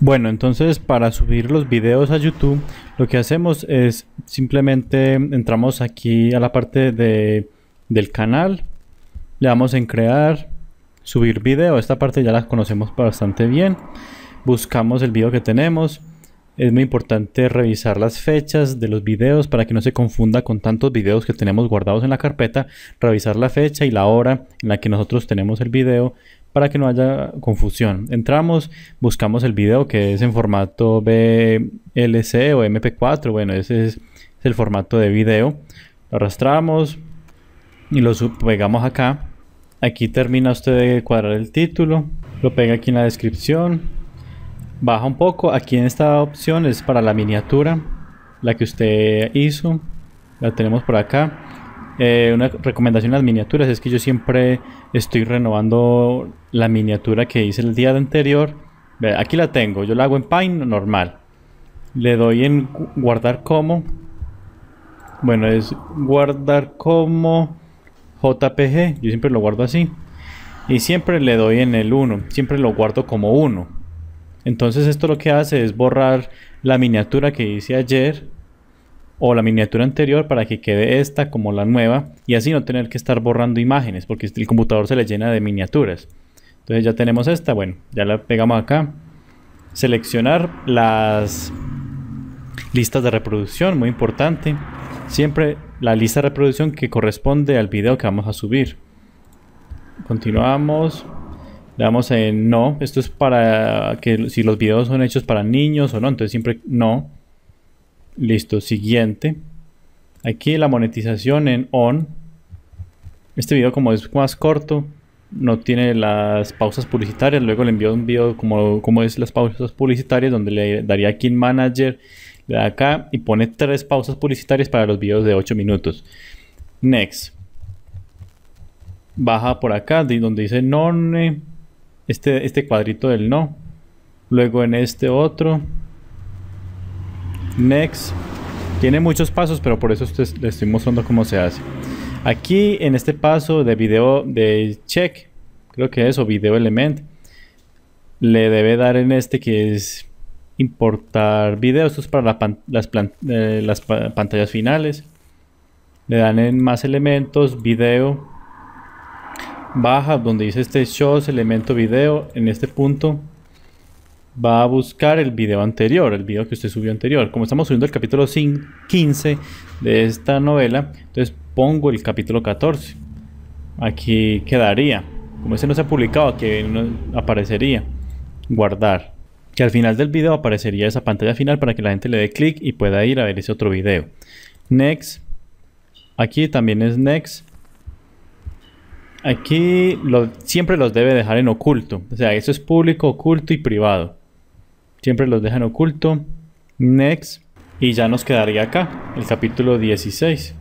Bueno, entonces para subir los videos a YouTube, lo que hacemos es simplemente entramos aquí a la parte de, del canal, le damos en crear, subir video, esta parte ya la conocemos bastante bien, buscamos el video que tenemos, es muy importante revisar las fechas de los videos para que no se confunda con tantos videos que tenemos guardados en la carpeta, revisar la fecha y la hora en la que nosotros tenemos el video para que no haya confusión. Entramos, buscamos el video que es en formato BLC o MP4, bueno, ese es el formato de video. Lo arrastramos y lo pegamos acá. Aquí termina usted de cuadrar el título, lo pega aquí en la descripción baja un poco. Aquí en esta opción es para la miniatura, la que usted hizo. La tenemos por acá. Eh, una recomendación en las miniaturas es que yo siempre estoy renovando la miniatura que hice el día anterior. Aquí la tengo, yo la hago en Paint normal. Le doy en guardar como. Bueno, es guardar como JPG. Yo siempre lo guardo así. Y siempre le doy en el 1. Siempre lo guardo como 1 entonces esto lo que hace es borrar la miniatura que hice ayer o la miniatura anterior para que quede esta como la nueva y así no tener que estar borrando imágenes porque el computador se le llena de miniaturas. Entonces ya tenemos esta, bueno, ya la pegamos acá. Seleccionar las listas de reproducción, muy importante. Siempre la lista de reproducción que corresponde al video que vamos a subir. Continuamos le damos en eh, no, esto es para que si los videos son hechos para niños o no, entonces siempre no. Listo, siguiente. Aquí la monetización en on. Este video como es más corto, no tiene las pausas publicitarias, luego le envío un video como, como es las pausas publicitarias, donde le daría aquí en manager, le da acá y pone tres pausas publicitarias para los videos de 8 minutos. Next. Baja por acá, donde dice non este, este cuadrito del no. Luego en este otro. Next. Tiene muchos pasos, pero por eso les estoy mostrando cómo se hace. Aquí en este paso de video de check, creo que es o video element, le debe dar en este que es importar video. Esto es para las, eh, pantallas finales. Le dan en más elementos, video baja donde dice este shows elemento video en este punto va a buscar el video anterior, el video que usted subió anterior. Como estamos subiendo el capítulo 15 de esta novela, entonces pongo el capítulo 14. Aquí quedaría. Como ese no se ha publicado, aquí aparecería. Guardar. Que al final del video aparecería esa pantalla final para que la gente le dé clic y pueda ir a ver ese otro video. Next. Aquí también es next. Aquí siempre los debe dejar en oculto. O sea, eso es público, oculto y privado. Siempre los dejan oculto. Next. Y ya nos quedaría acá, el capítulo 16.